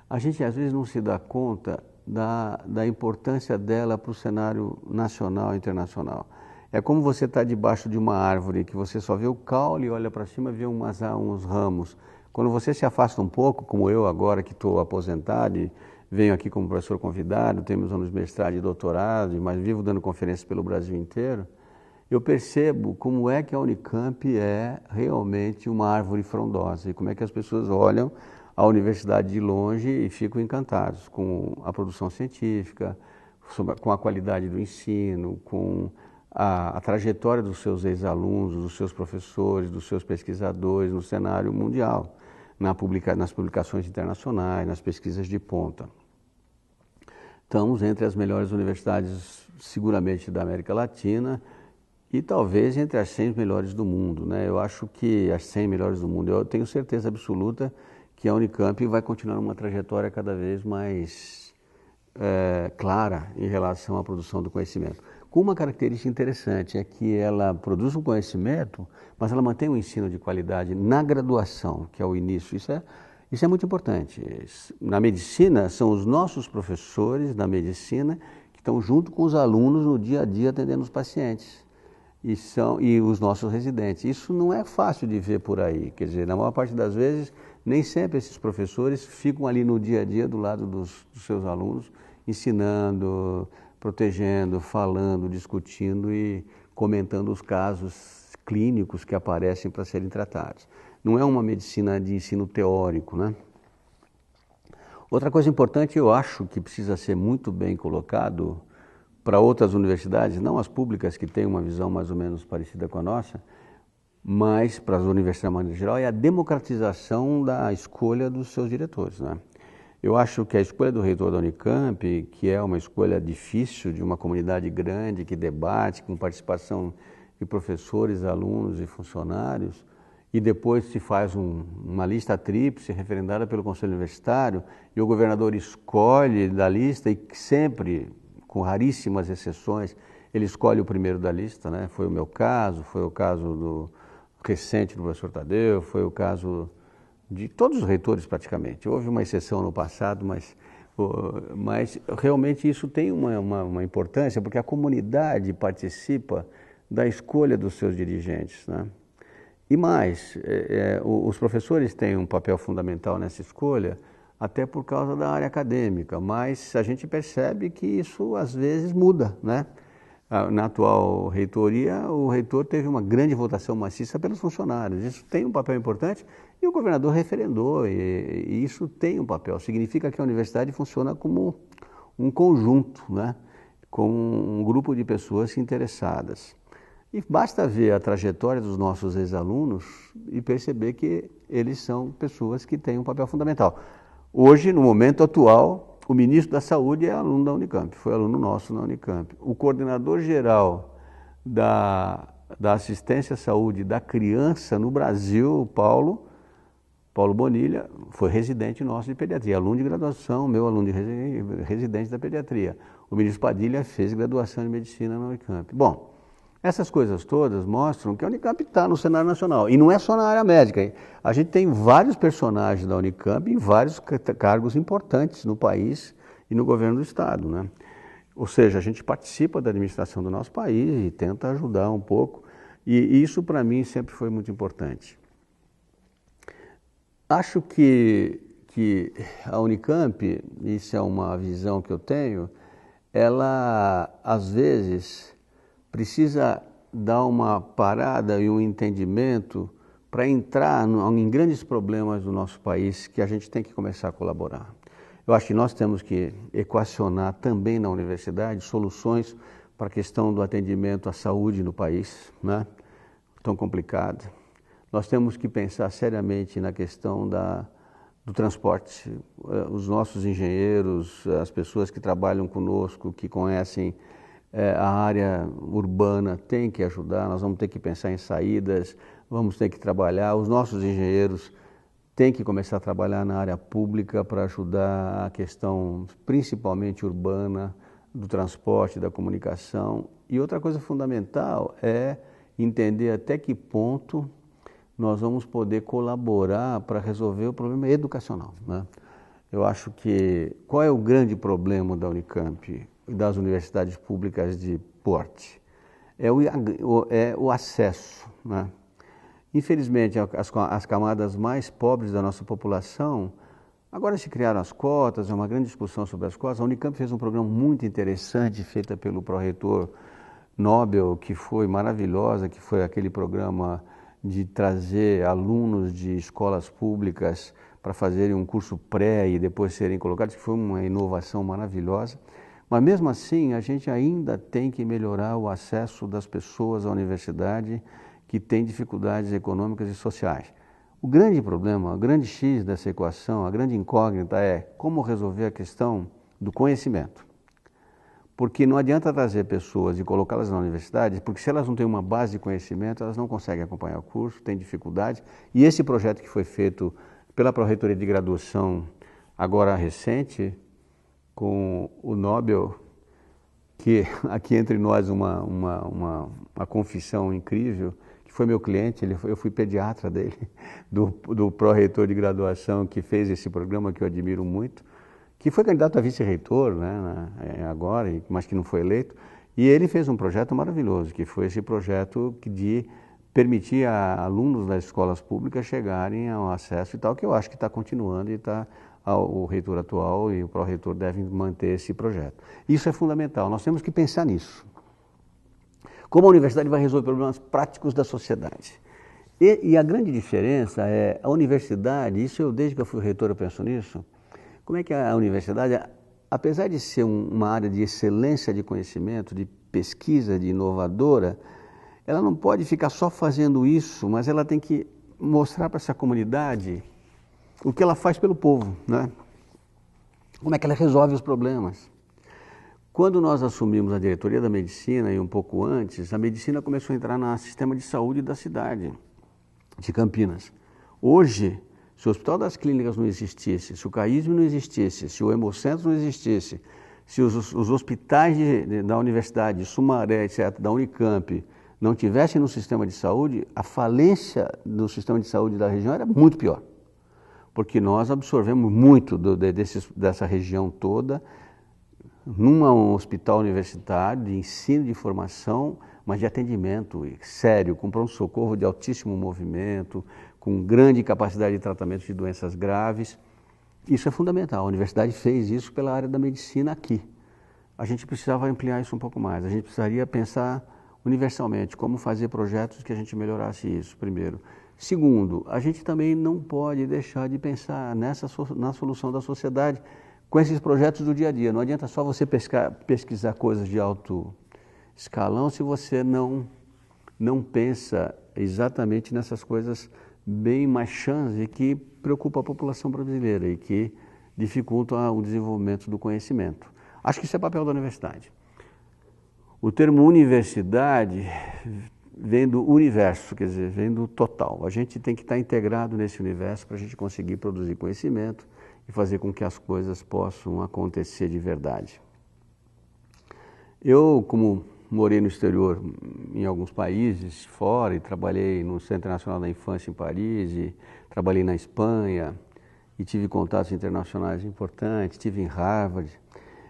a gente às vezes não se dá conta da, da importância dela para o cenário nacional e internacional. É como você está debaixo de uma árvore, que você só vê o caule, olha para cima e vê umas, ah, uns ramos. Quando você se afasta um pouco, como eu agora que estou aposentado e venho aqui como professor convidado, tenho meus anos de mestrado e doutorado, mas vivo dando conferências pelo Brasil inteiro, eu percebo como é que a Unicamp é realmente uma árvore frondosa e como é que as pessoas olham à universidade de longe e ficam encantados com a produção científica, com a qualidade do ensino, com a, a trajetória dos seus ex-alunos, dos seus professores, dos seus pesquisadores no cenário mundial, na publica, nas publicações internacionais, nas pesquisas de ponta. Estamos entre as melhores universidades, seguramente, da América Latina e talvez entre as 100 melhores do mundo. Né? Eu acho que as 100 melhores do mundo, eu tenho certeza absoluta que a Unicamp vai continuar uma trajetória cada vez mais é, clara em relação à produção do conhecimento. Com uma característica interessante, é que ela produz o conhecimento, mas ela mantém um ensino de qualidade na graduação, que é o início. Isso é, isso é muito importante. Na medicina, são os nossos professores da medicina que estão junto com os alunos no dia a dia atendendo os pacientes e, são, e os nossos residentes. Isso não é fácil de ver por aí. Quer dizer, na maior parte das vezes nem sempre esses professores ficam ali no dia a dia do lado dos, dos seus alunos, ensinando, protegendo, falando, discutindo e comentando os casos clínicos que aparecem para serem tratados. Não é uma medicina de ensino teórico, né? Outra coisa importante, eu acho que precisa ser muito bem colocado para outras universidades, não as públicas que têm uma visão mais ou menos parecida com a nossa, mas para as universidades de maneira geral, é a democratização da escolha dos seus diretores. Né? Eu acho que a escolha do reitor da Unicamp, que é uma escolha difícil de uma comunidade grande que debate, com participação de professores, alunos e funcionários, e depois se faz um, uma lista tríplice referendada pelo Conselho Universitário, e o governador escolhe da lista, e sempre, com raríssimas exceções, ele escolhe o primeiro da lista. Né? Foi o meu caso, foi o caso do recente do professor Tadeu, foi o caso de todos os reitores praticamente. Houve uma exceção no passado, mas, mas realmente isso tem uma, uma, uma importância, porque a comunidade participa da escolha dos seus dirigentes. Né? E mais, é, é, os professores têm um papel fundamental nessa escolha, até por causa da área acadêmica, mas a gente percebe que isso às vezes muda, né? Ah, na atual reitoria, o reitor teve uma grande votação maciça pelos funcionários. Isso tem um papel importante e o governador referendou, e, e isso tem um papel. Significa que a universidade funciona como um conjunto, né? com um grupo de pessoas interessadas. E basta ver a trajetória dos nossos ex-alunos e perceber que eles são pessoas que têm um papel fundamental. Hoje, no momento atual, o ministro da Saúde é aluno da Unicamp, foi aluno nosso na Unicamp. O coordenador geral da, da assistência à saúde da criança no Brasil, Paulo, Paulo Bonilha, foi residente nosso de pediatria, aluno de graduação, meu aluno de residente da pediatria. O ministro Padilha fez graduação de medicina na Unicamp. Bom, essas coisas todas mostram que a Unicamp está no cenário nacional. E não é só na área médica. A gente tem vários personagens da Unicamp em vários cargos importantes no país e no governo do Estado. Né? Ou seja, a gente participa da administração do nosso país e tenta ajudar um pouco. E isso, para mim, sempre foi muito importante. Acho que, que a Unicamp, isso é uma visão que eu tenho, ela, às vezes precisa dar uma parada e um entendimento para entrar no, em grandes problemas do nosso país que a gente tem que começar a colaborar. Eu acho que nós temos que equacionar também na universidade soluções para a questão do atendimento à saúde no país, né? tão complicado. Nós temos que pensar seriamente na questão da, do transporte. Eh, os nossos engenheiros, as pessoas que trabalham conosco, que conhecem é, a área urbana tem que ajudar, nós vamos ter que pensar em saídas, vamos ter que trabalhar, os nossos engenheiros têm que começar a trabalhar na área pública para ajudar a questão principalmente urbana, do transporte, da comunicação. E outra coisa fundamental é entender até que ponto nós vamos poder colaborar para resolver o problema educacional. Né? Eu acho que qual é o grande problema da Unicamp? das universidades públicas de porte. É o, é o acesso. Né? Infelizmente, as, as camadas mais pobres da nossa população, agora se criaram as cotas, é uma grande discussão sobre as cotas. A Unicamp fez um programa muito interessante, feito pelo pró-reitor Nobel, que foi maravilhosa, que foi aquele programa de trazer alunos de escolas públicas para fazerem um curso pré e depois serem colocados, que foi uma inovação maravilhosa. Mas mesmo assim, a gente ainda tem que melhorar o acesso das pessoas à universidade que têm dificuldades econômicas e sociais. O grande problema, o grande X dessa equação, a grande incógnita é como resolver a questão do conhecimento. Porque não adianta trazer pessoas e colocá-las na universidade, porque se elas não têm uma base de conhecimento, elas não conseguem acompanhar o curso, têm dificuldades. E esse projeto que foi feito pela Proreitoria de Graduação, agora recente, com o Nobel, que aqui entre nós uma, uma, uma, uma confissão incrível, que foi meu cliente, ele, eu fui pediatra dele, do, do pró-reitor de graduação que fez esse programa, que eu admiro muito, que foi candidato a vice-reitor né, é, agora, mas que não foi eleito, e ele fez um projeto maravilhoso, que foi esse projeto de permitir a alunos das escolas públicas chegarem ao acesso e tal, que eu acho que está continuando e está o reitor atual e o pró-reitor devem manter esse projeto. Isso é fundamental, nós temos que pensar nisso. Como a universidade vai resolver problemas práticos da sociedade? E, e a grande diferença é a universidade, isso eu desde que eu fui reitor eu penso nisso, como é que a universidade, apesar de ser um, uma área de excelência de conhecimento, de pesquisa, de inovadora, ela não pode ficar só fazendo isso, mas ela tem que mostrar para essa comunidade o que ela faz pelo povo, né? como é que ela resolve os problemas. Quando nós assumimos a diretoria da medicina e um pouco antes, a medicina começou a entrar no sistema de saúde da cidade de Campinas. Hoje, se o Hospital das Clínicas não existisse, se o CAISM não existisse, se o Hemocentro não existisse, se os, os hospitais de, de, da Universidade Sumaré, etc., da Unicamp, não tivessem no sistema de saúde, a falência do sistema de saúde da região era muito pior porque nós absorvemos muito do, de, dessa região toda num hospital universitário de ensino de formação, mas de atendimento sério, com pronto-socorro de altíssimo movimento, com grande capacidade de tratamento de doenças graves. Isso é fundamental. A universidade fez isso pela área da medicina aqui. A gente precisava ampliar isso um pouco mais. A gente precisaria pensar universalmente como fazer projetos que a gente melhorasse isso, primeiro. Segundo, a gente também não pode deixar de pensar nessa, na solução da sociedade com esses projetos do dia a dia. Não adianta só você pescar, pesquisar coisas de alto escalão se você não, não pensa exatamente nessas coisas bem mais e que preocupa a população brasileira e que dificultam o desenvolvimento do conhecimento. Acho que isso é papel da universidade. O termo universidade vem do universo, quer dizer, vem do total. A gente tem que estar integrado nesse universo para a gente conseguir produzir conhecimento e fazer com que as coisas possam acontecer de verdade. Eu, como morei no exterior em alguns países fora e trabalhei no Centro Nacional da Infância em Paris, e trabalhei na Espanha e tive contatos internacionais importantes, tive em Harvard.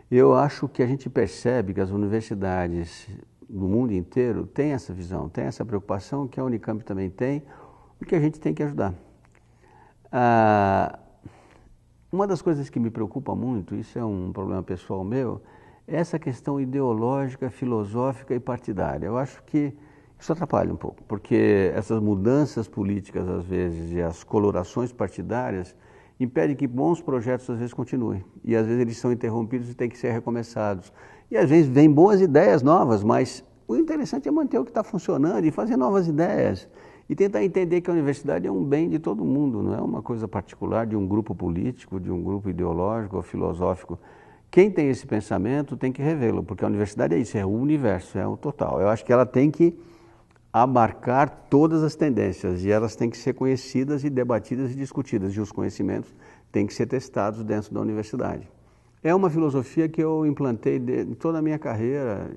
Eu acho que a gente percebe que as universidades no mundo inteiro tem essa visão, tem essa preocupação que a Unicamp também tem e que a gente tem que ajudar. Ah, uma das coisas que me preocupa muito, isso é um problema pessoal meu, é essa questão ideológica, filosófica e partidária. Eu acho que isso atrapalha um pouco, porque essas mudanças políticas, às vezes, e as colorações partidárias impede que bons projetos às vezes continuem. E às vezes eles são interrompidos e têm que ser recomeçados. E às vezes vêm boas ideias novas, mas o interessante é manter o que está funcionando e fazer novas ideias. E tentar entender que a universidade é um bem de todo mundo, não é uma coisa particular de um grupo político, de um grupo ideológico ou filosófico. Quem tem esse pensamento tem que revê-lo, porque a universidade é isso, é o universo, é o total. Eu acho que ela tem que abarcar todas as tendências e elas têm que ser conhecidas e debatidas e discutidas, e os conhecimentos têm que ser testados dentro da universidade. É uma filosofia que eu implantei de, toda a minha carreira,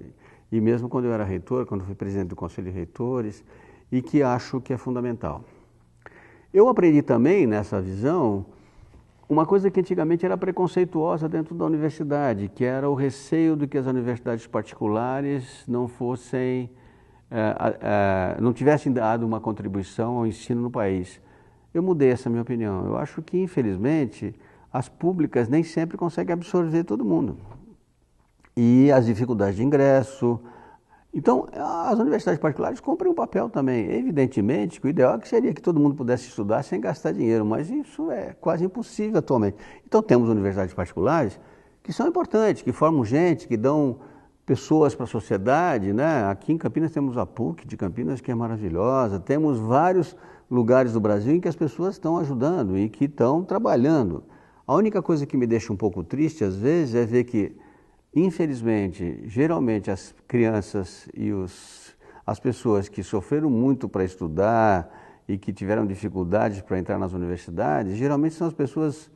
e mesmo quando eu era reitor, quando fui presidente do Conselho de Reitores, e que acho que é fundamental. Eu aprendi também nessa visão uma coisa que antigamente era preconceituosa dentro da universidade, que era o receio de que as universidades particulares não fossem é, é, não tivessem dado uma contribuição ao ensino no país. Eu mudei essa minha opinião. Eu acho que, infelizmente, as públicas nem sempre conseguem absorver todo mundo. E as dificuldades de ingresso. Então, as universidades particulares cumprem um papel também. Evidentemente que o ideal é seria que todo mundo pudesse estudar sem gastar dinheiro, mas isso é quase impossível atualmente. Então, temos universidades particulares que são importantes, que formam gente, que dão pessoas para a sociedade, né? Aqui em Campinas temos a PUC de Campinas, que é maravilhosa, temos vários lugares do Brasil em que as pessoas estão ajudando e que estão trabalhando. A única coisa que me deixa um pouco triste, às vezes, é ver que, infelizmente, geralmente as crianças e os, as pessoas que sofreram muito para estudar e que tiveram dificuldades para entrar nas universidades, geralmente são as pessoas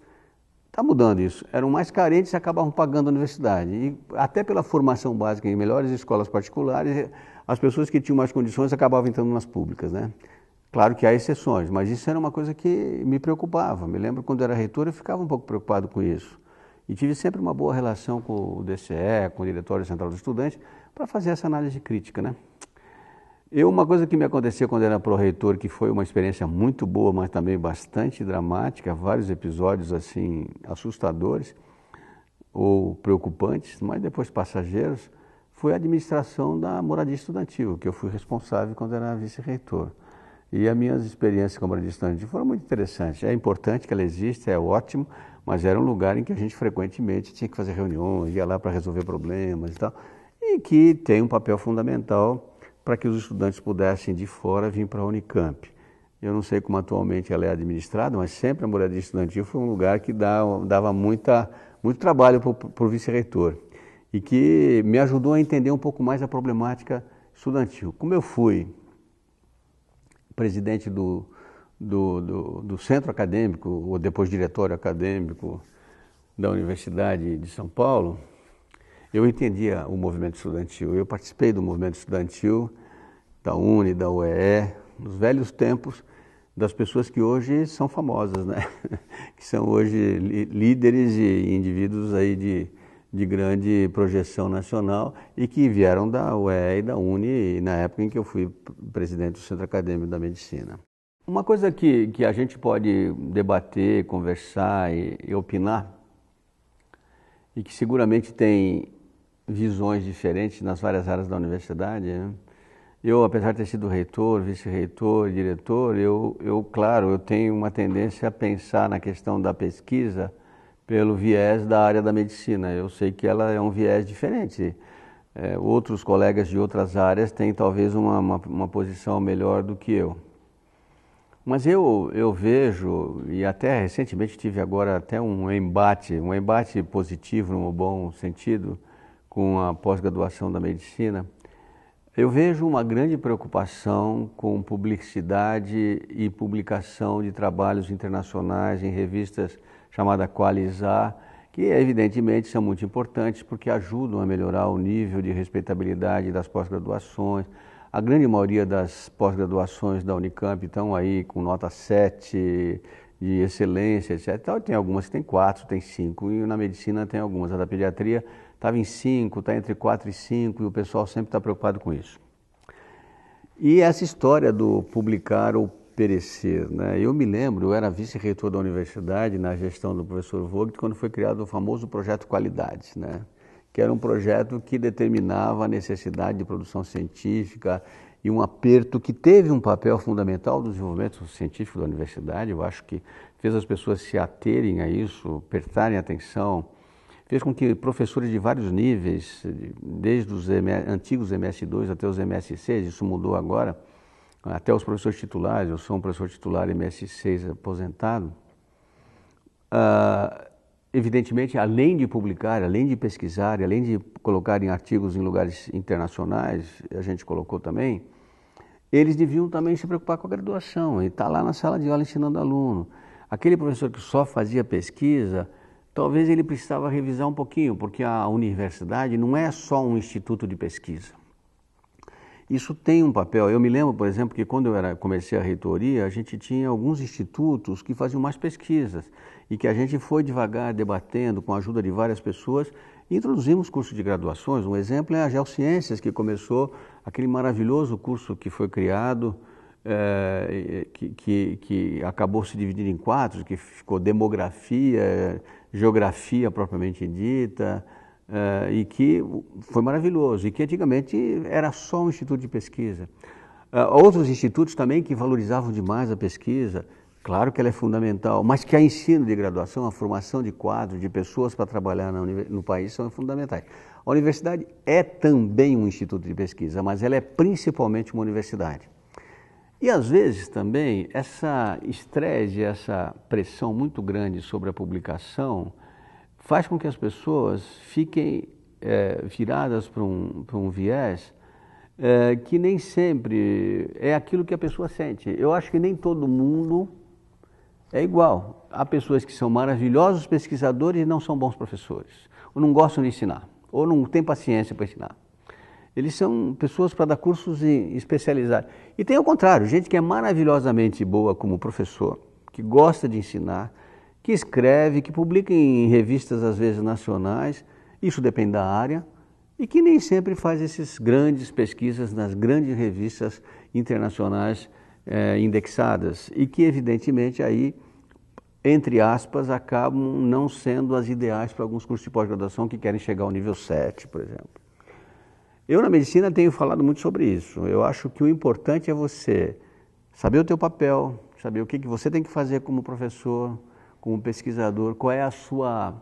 Está mudando isso. Eram mais carentes e acabavam pagando a universidade. E até pela formação básica em melhores escolas particulares, as pessoas que tinham mais condições acabavam entrando nas públicas, né? Claro que há exceções, mas isso era uma coisa que me preocupava. Me lembro quando era reitor, eu ficava um pouco preocupado com isso. E tive sempre uma boa relação com o DCE, com o Diretório Central do Estudante, para fazer essa análise crítica, né? Eu, uma coisa que me aconteceu quando era pro-reitor, que foi uma experiência muito boa, mas também bastante dramática, vários episódios assim assustadores ou preocupantes, mas depois passageiros, foi a administração da moradia estudantil, que eu fui responsável quando era vice-reitor. E as minhas experiências com a moradia estudantil foram muito interessantes. É importante que ela exista, é ótimo, mas era um lugar em que a gente frequentemente tinha que fazer reuniões, ia lá para resolver problemas e tal, e que tem um papel fundamental para que os estudantes pudessem de fora vir para a Unicamp. Eu não sei como atualmente ela é administrada, mas sempre a moradia estudantil foi um lugar que dava, muita, muito trabalho para o vice-reitor e que me ajudou a entender um pouco mais a problemática estudantil. Como eu fui presidente do, do, do, do centro acadêmico, ou depois diretório acadêmico da Universidade de São Paulo, eu entendia o movimento estudantil, eu participei do movimento estudantil da UNE, da UEE, nos velhos tempos das pessoas que hoje são famosas, né? que são hoje líderes e indivíduos aí de, de grande projeção nacional e que vieram da UEE e da UNE na época em que eu fui presidente do Centro Acadêmico da Medicina. Uma coisa que, que a gente pode debater, conversar e, e opinar, e que seguramente tem visões diferentes nas várias áreas da universidade. Né? Eu, apesar de ter sido reitor, vice-reitor, diretor, eu, eu, claro, eu tenho uma tendência a pensar na questão da pesquisa pelo viés da área da medicina. Eu sei que ela é um viés diferente. É, outros colegas de outras áreas têm talvez uma, uma, uma posição melhor do que eu. Mas eu, eu vejo, e até recentemente tive agora até um embate, um embate positivo no bom sentido, com a pós-graduação da medicina, eu vejo uma grande preocupação com publicidade e publicação de trabalhos internacionais em revistas chamada Qualizar, que evidentemente são muito importantes porque ajudam a melhorar o nível de respeitabilidade das pós-graduações. A grande maioria das pós-graduações da Unicamp estão aí com nota 7 de excelência, etc. Tem algumas que têm 4, tem 5, e na medicina tem algumas. A da pediatria estava em 5, está entre 4 e 5, e o pessoal sempre está preocupado com isso. E essa história do publicar ou perecer, né? Eu me lembro, eu era vice-reitor da universidade na gestão do professor Vogt quando foi criado o famoso projeto Qualidades, né? Que era um projeto que determinava a necessidade de produção científica e um aperto que teve um papel fundamental no desenvolvimento científico da universidade. Eu acho que fez as pessoas se aterem a isso, apertarem atenção fez com que professores de vários níveis, desde os antigos MS2 até os MS6, isso mudou agora, até os professores titulares, eu sou um professor titular MS6 aposentado, uh, evidentemente, além de publicar, além de pesquisar, além de colocar em artigos em lugares internacionais, a gente colocou também, eles deviam também se preocupar com a graduação e estar tá lá na sala de aula ensinando aluno. Aquele professor que só fazia pesquisa, Talvez ele precisava revisar um pouquinho, porque a universidade não é só um instituto de pesquisa. Isso tem um papel. Eu me lembro, por exemplo, que quando eu era, comecei a reitoria, a gente tinha alguns institutos que faziam mais pesquisas e que a gente foi devagar debatendo com a ajuda de várias pessoas e introduzimos cursos de graduações. Um exemplo é a Geociências, que começou aquele maravilhoso curso que foi criado, é, que, que, que, acabou se dividindo em quatro, que ficou Demografia, geografia propriamente dita, uh, e que foi maravilhoso, e que antigamente era só um instituto de pesquisa. Uh, outros institutos também que valorizavam demais a pesquisa, claro que ela é fundamental, mas que a ensino de graduação, a formação de quadro, de pessoas para trabalhar no país são fundamentais. A universidade é também um instituto de pesquisa, mas ela é principalmente uma universidade. E às vezes também essa estresse, essa pressão muito grande sobre a publicação faz com que as pessoas fiquem é, viradas para um, um viés é, que nem sempre é aquilo que a pessoa sente. Eu acho que nem todo mundo é igual. Há pessoas que são maravilhosos pesquisadores e não são bons professores, ou não gostam de ensinar, ou não têm paciência para ensinar. Eles são pessoas para dar cursos especializados E tem ao contrário, gente que é maravilhosamente boa como professor, que gosta de ensinar, que escreve, que publica em revistas às vezes nacionais, isso depende da área, e que nem sempre faz essas grandes pesquisas nas grandes revistas internacionais eh, indexadas, e que evidentemente aí, entre aspas, acabam não sendo as ideais para alguns cursos de pós-graduação que querem chegar ao nível 7, por exemplo. Eu na medicina tenho falado muito sobre isso. Eu acho que o importante é você saber o teu papel, saber o que, que você tem que fazer como professor, como pesquisador, qual é a sua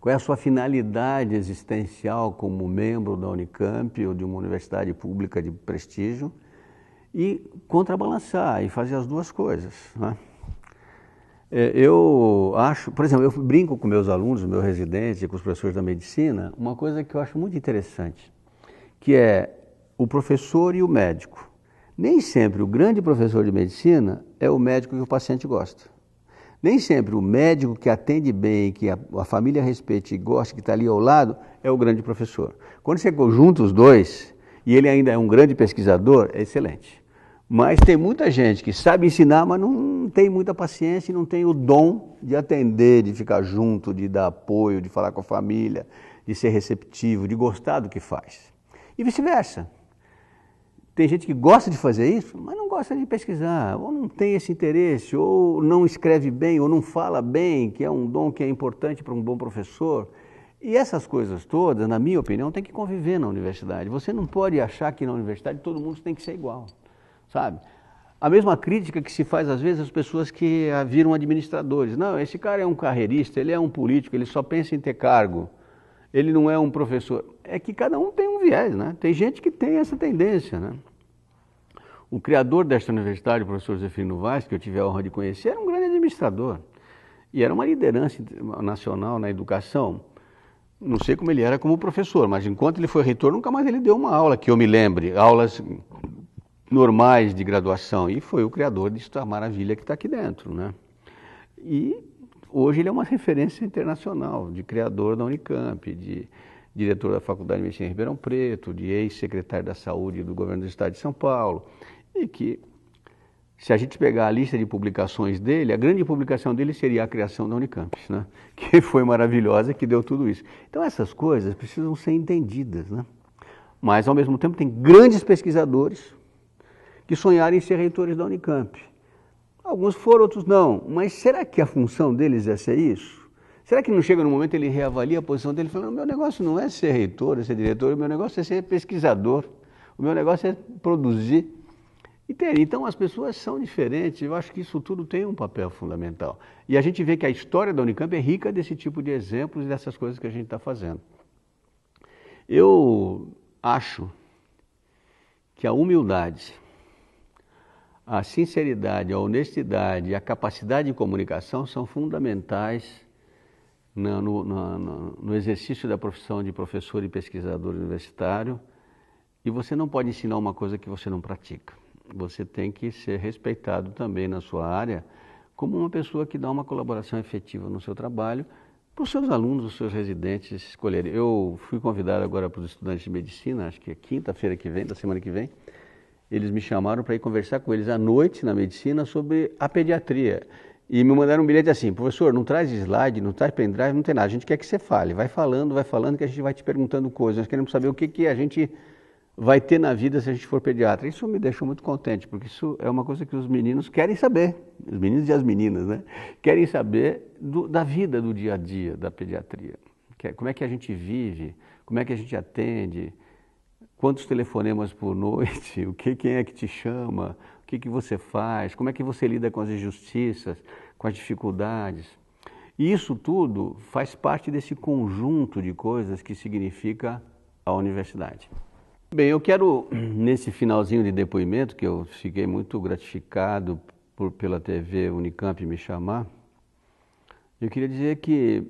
qual é a sua finalidade existencial como membro da Unicamp ou de uma universidade pública de prestígio e contrabalançar e fazer as duas coisas. Né? É, eu acho, por exemplo, eu brinco com meus alunos, meus residentes e com os professores da medicina, uma coisa que eu acho muito interessante, que é o professor e o médico. Nem sempre o grande professor de medicina é o médico que o paciente gosta. Nem sempre o médico que atende bem, que a, a família respeite e gosta, que está ali ao lado, é o grande professor. Quando você junta os dois, e ele ainda é um grande pesquisador, é excelente. Mas tem muita gente que sabe ensinar, mas não tem muita paciência e não tem o dom de atender, de ficar junto, de dar apoio, de falar com a família, de ser receptivo, de gostar do que faz. E vice-versa. Tem gente que gosta de fazer isso, mas não gosta de pesquisar, ou não tem esse interesse, ou não escreve bem, ou não fala bem, que é um dom que é importante para um bom professor. E essas coisas todas, na minha opinião, tem que conviver na universidade. Você não pode achar que na universidade todo mundo tem que ser igual sabe? A mesma crítica que se faz às vezes às pessoas que viram administradores. Não, esse cara é um carreirista, ele é um político, ele só pensa em ter cargo, ele não é um professor. É que cada um tem um viés, né? Tem gente que tem essa tendência, né? O criador desta universidade, o professor Zefirino Vaz, que eu tive a honra de conhecer, era um grande administrador. E era uma liderança nacional na educação. Não sei como ele era como professor, mas enquanto ele foi reitor, nunca mais ele deu uma aula, que eu me lembre, aulas normais de graduação e foi o criador disso da maravilha que está aqui dentro, né? E hoje ele é uma referência internacional de criador da Unicamp, de diretor da Faculdade de Medicina em Ribeirão Preto, de ex-secretário da Saúde do Governo do Estado de São Paulo e que se a gente pegar a lista de publicações dele, a grande publicação dele seria a criação da Unicamp, né? que foi maravilhosa, que deu tudo isso. Então essas coisas precisam ser entendidas, né? mas ao mesmo tempo tem grandes pesquisadores que sonharem ser reitores da Unicamp. Alguns foram, outros não. Mas será que a função deles é ser isso? Será que não chega no momento ele reavalia a posição dele falando: meu negócio não é ser reitor, é ser diretor, o meu negócio é ser pesquisador, o meu negócio é produzir. Então as pessoas são diferentes, eu acho que isso tudo tem um papel fundamental. E a gente vê que a história da Unicamp é rica desse tipo de exemplos e dessas coisas que a gente está fazendo. Eu acho que a humildade a sinceridade, a honestidade e a capacidade de comunicação são fundamentais no, no, no, no, exercício da profissão de professor e pesquisador universitário. E você não pode ensinar uma coisa que você não pratica. Você tem que ser respeitado também na sua área como uma pessoa que dá uma colaboração efetiva no seu trabalho para os seus alunos, os seus residentes escolherem. Eu fui convidado agora para os estudantes de medicina, acho que é quinta-feira que vem, da semana que vem, eles me chamaram para ir conversar com eles à noite na medicina sobre a pediatria. E me mandaram um bilhete assim, professor, não traz slide, não traz pendrive, não tem nada, a gente quer que você fale. Vai falando, vai falando, que a gente vai te perguntando coisas. Nós queremos saber o que, que a gente vai ter na vida se a gente for pediatra. Isso me deixou muito contente, porque isso é uma coisa que os meninos querem saber, os meninos e as meninas, né? Querem saber do, da vida, do dia a dia da pediatria. É, como é que a gente vive, como é que a gente atende, quantos telefonemas por noite, o que quem é que te chama, o que, que você faz, como é que você lida com as injustiças, com as dificuldades. E isso tudo faz parte desse conjunto de coisas que significa a universidade. Bem, eu quero, nesse finalzinho de depoimento, que eu fiquei muito gratificado por, pela TV Unicamp me chamar, eu queria dizer que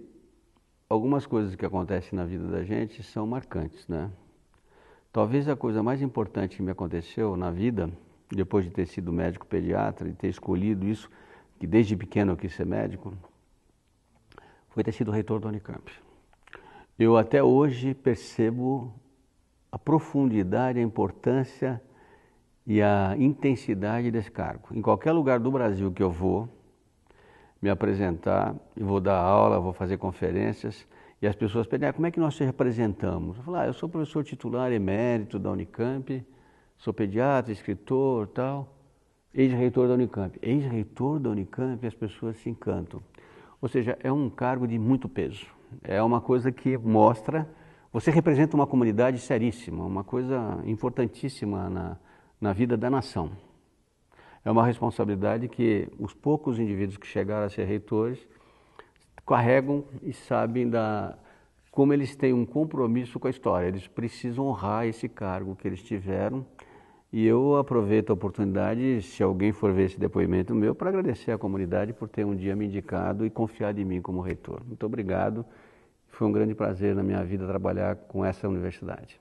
algumas coisas que acontecem na vida da gente são marcantes, né? Talvez a coisa mais importante que me aconteceu na vida, depois de ter sido médico pediatra e ter escolhido isso, que desde pequeno eu quis ser médico, foi ter sido reitor da Unicamp. Eu até hoje percebo a profundidade, a importância e a intensidade desse cargo. Em qualquer lugar do Brasil que eu vou me apresentar, e vou dar aula, vou fazer conferências, e as pessoas pedem, ah, como é que nós te representamos? Eu falo, ah, eu sou professor titular emérito da Unicamp, sou pediatra, escritor tal, ex-reitor da Unicamp. Ex-reitor da Unicamp, as pessoas se encantam. Ou seja, é um cargo de muito peso. É uma coisa que mostra, você representa uma comunidade seríssima, uma coisa importantíssima na, na vida da nação. É uma responsabilidade que os poucos indivíduos que chegaram a ser reitores carregam e sabem da como eles têm um compromisso com a história. Eles precisam honrar esse cargo que eles tiveram. E eu aproveito a oportunidade, se alguém for ver esse depoimento meu, para agradecer à comunidade por ter um dia me indicado e confiado em mim como reitor. Muito obrigado. Foi um grande prazer na minha vida trabalhar com essa universidade.